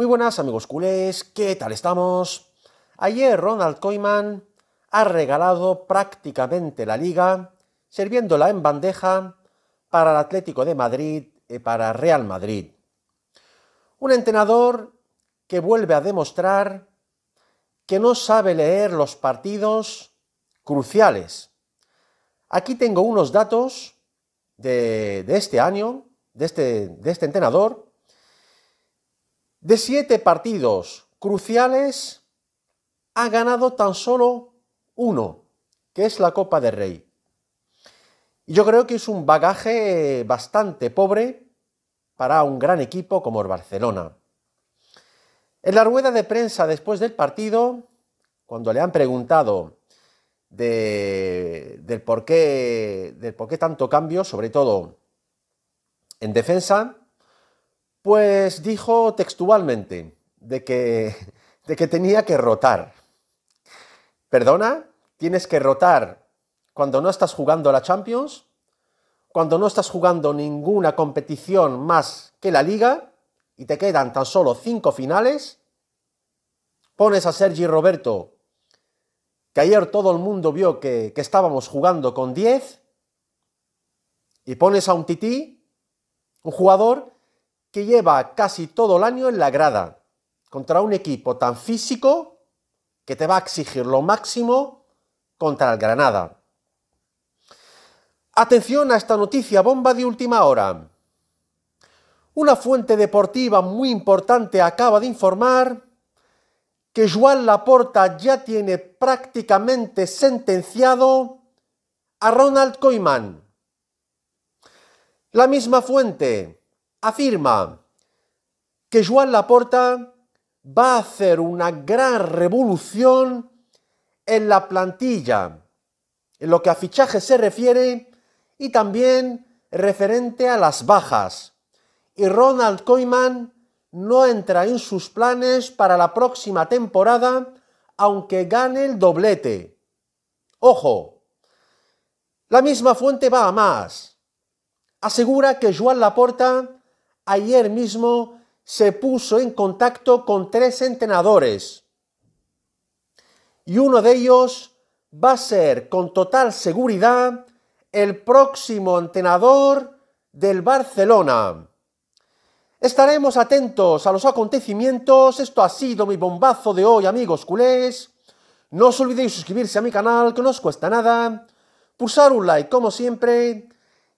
Muy buenas amigos culés, ¿qué tal estamos? Ayer Ronald Koeman ha regalado prácticamente la liga, sirviéndola en bandeja para el Atlético de Madrid y para Real Madrid. Un entrenador que vuelve a demostrar que no sabe leer los partidos cruciales. Aquí tengo unos datos de, este año, de este, de este entrenador, de siete partidos cruciales, ha ganado tan solo uno, que es la Copa del Rey. Y yo creo que es un bagaje bastante pobre para un gran equipo como el Barcelona. En la rueda de prensa después del partido, cuando le han preguntado del, por qué, del por qué tanto cambio, sobre todo en defensa, pues dijo textualmente de que, tenía que rotar. ¿Perdona? ¿Tienes que rotar cuando no estás jugando la Champions? ¿Cuando no estás jugando ninguna competición más que la Liga? ¿Y te quedan tan solo cinco finales? ¿Pones a Sergi Roberto, que ayer todo el mundo vio que, estábamos jugando con 10? ¿Y pones a un tití, un jugador que lleva casi todo el año en la grada contra un equipo tan físico que te va a exigir lo máximo contra el Granada. Atención a esta noticia bomba de última hora. Una fuente deportiva muy importante acaba de informar que Joan Laporta ya tiene prácticamente sentenciado a Ronald Koeman. La misma fuente afirma que Joan Laporta va a hacer una gran revolución en la plantilla, en lo que a fichaje se refiere y también referente a las bajas. Y Ronald Koeman no entra en sus planes para la próxima temporada, aunque gane el doblete. Ojo, la misma fuente va a más. Asegura que Joan Laporta ayer mismo se puso en contacto con tres entrenadores. Y uno de ellos va a ser con total seguridad el próximo entrenador del Barcelona. Estaremos atentos a los acontecimientos. Esto ha sido mi bombazo de hoy, amigos culés. No os olvidéis suscribirse a mi canal, que no os cuesta nada. Pulsar un like, como siempre